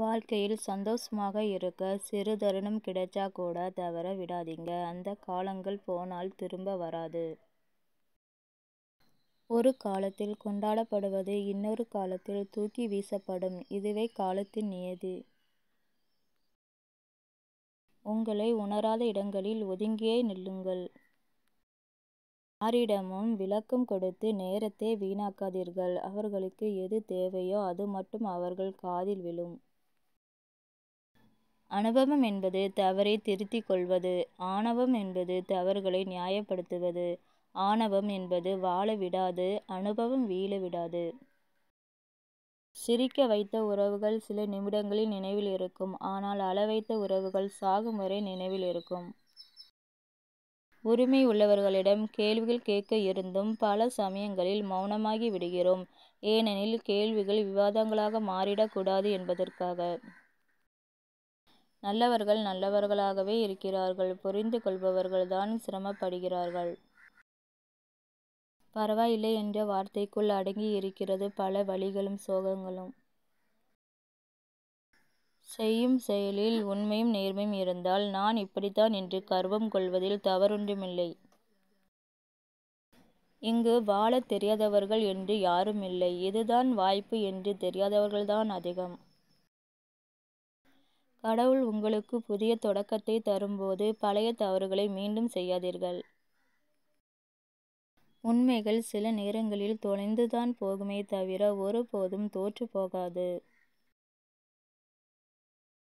வாழ்க்கையில் சந்தோஷமாக இருக்க சிறு தருணம் கிடைச்சா கூட தவற விடாதீங்க அந்த காலங்கள் போனால் திரும்ப வராது ஒரு காலத்தில் கொண்டாடப்படுவது இன்னொரு காலத்தில் தூக்கி வீசப்படும் இதுவே காலத்தின் நியதி உங்களை உணராத இடங்களில் ஒதுங்கியே நில்லுங்கள் யாரிடமும் விளக்கம் கொடுத்து நேரத்தை வீணாக்காதீர்கள் அவர்களுக்கு எது தேவையோ அது மட்டும் அவர்கள் காதில் விழும் அனுபவம் என்பது தவறை திருத்திக் கொள்வது ஆணவம் என்பது தவறுகளை நியாயப்படுத்துவது ஆணவம் என்பது வாழ விடாது அனுபவம் வீழ விடாது சிரிக்க வைத்த உறவுகள் சில நிமிடங்களில் நினைவில் இருக்கும் ஆனால் அளவைத்த உறவுகள் சாகும் வரை நினைவில் இருக்கும் உரிமை உள்ளவர்களிடம் கேள்விகள் கேட்க இருந்தும் பல சமயங்களில் மௌனமாகி விடுகிறோம் ஏனெனில் கேள்விகள் விவாதங்களாக மாறிடக்கூடாது என்பதற்காக நல்லவர்கள் நல்லவர்களாகவே இருக்கிறார்கள் புரிந்து கொள்பவர்கள்தான் சிரமப்படுகிறார்கள். பரவாயில்லை என்ற வார்த்தைக்குள் அடங்கி இருக்கிறது பல வழிகளும் சோகங்களும். செய்யும் செயலில் உண்மையும் நேர்மையும் இருந்தால் நான் இப்படித்தான் என்று கர்வம் கொள்வதில் தவறொன்றுமில்லை. இங்கு வாழத் தெரியாதவர்கள் என்று யாரும் இல்லை இதுதான் வாய்ப்பு என்று தெரியாதவர்கள்தான் அதிகம். கடவுள் உங்களுக்கு புதிய தொடக்கத்தை தரும்போது பழைய தவறுகளை மீண்டும் செய்யாதீர்கள். உண்மைகள் சில நேரங்களில் தொலைந்துதான் போகுமே தவிர ஒருபோதும் தோற்றுப் போகாது.